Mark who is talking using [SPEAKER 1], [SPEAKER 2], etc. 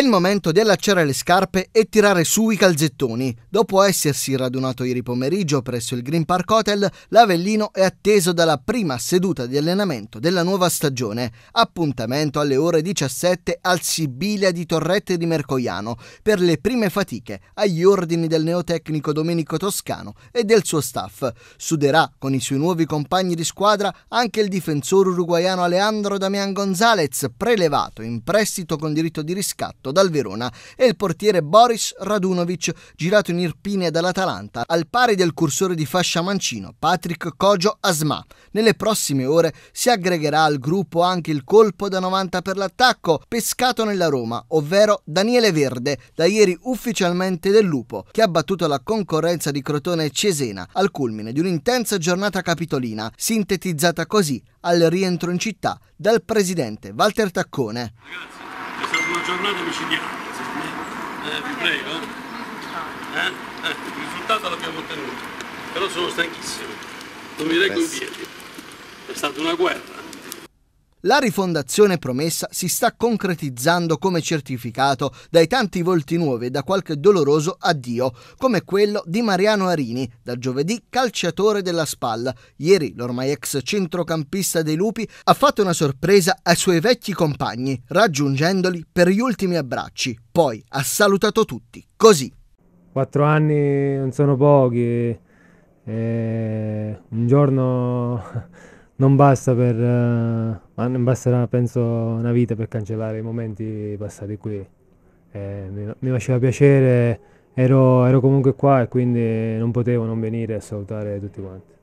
[SPEAKER 1] il momento di allacciare le scarpe e tirare su i calzettoni. Dopo essersi radunato ieri pomeriggio presso il Green Park Hotel, l'Avellino è atteso dalla prima seduta di allenamento della nuova stagione. Appuntamento alle ore 17 al Sibilia di Torrette di Mercoiano per le prime fatiche agli ordini del neotecnico Domenico Toscano e del suo staff. Suderà con i suoi nuovi compagni di squadra anche il difensore uruguaiano Alejandro Damian Gonzalez, prelevato in prestito con diritto di riscatto passato dal Verona e il portiere Boris Radunovic, girato in Irpine dall'Atalanta, al pari del cursore di fascia mancino Patrick Kojo Asma. Nelle prossime ore si aggregherà al gruppo anche il colpo da 90 per l'attacco pescato nella Roma, ovvero Daniele Verde, da ieri ufficialmente del Lupo, che ha battuto la concorrenza di Crotone e Cesena al culmine di un'intensa giornata capitolina, sintetizzata così al rientro in città dal presidente Walter Taccone. Ragazzi
[SPEAKER 2] una giornata micidiale, eh, vi prego. Eh? Eh, il risultato l'abbiamo ottenuto, però sono stanchissimo, non mi reggo in piedi. È stata una
[SPEAKER 1] guerra. La rifondazione promessa si sta concretizzando come certificato dai tanti volti nuovi e da qualche doloroso addio, come quello di Mariano Arini, da giovedì calciatore della Spalla. Ieri l'ormai ex centrocampista dei Lupi ha fatto una sorpresa ai suoi vecchi compagni, raggiungendoli per gli ultimi abbracci. Poi ha salutato tutti, così. Quattro anni non sono pochi.
[SPEAKER 2] E eh, un giorno non basta per... Eh, ma non basterà penso una vita per cancellare i momenti passati qui. Eh, mi, mi, faceva piacere, ero, ero comunque qua e quindi non
[SPEAKER 1] potevo non venire a salutare tutti quanti.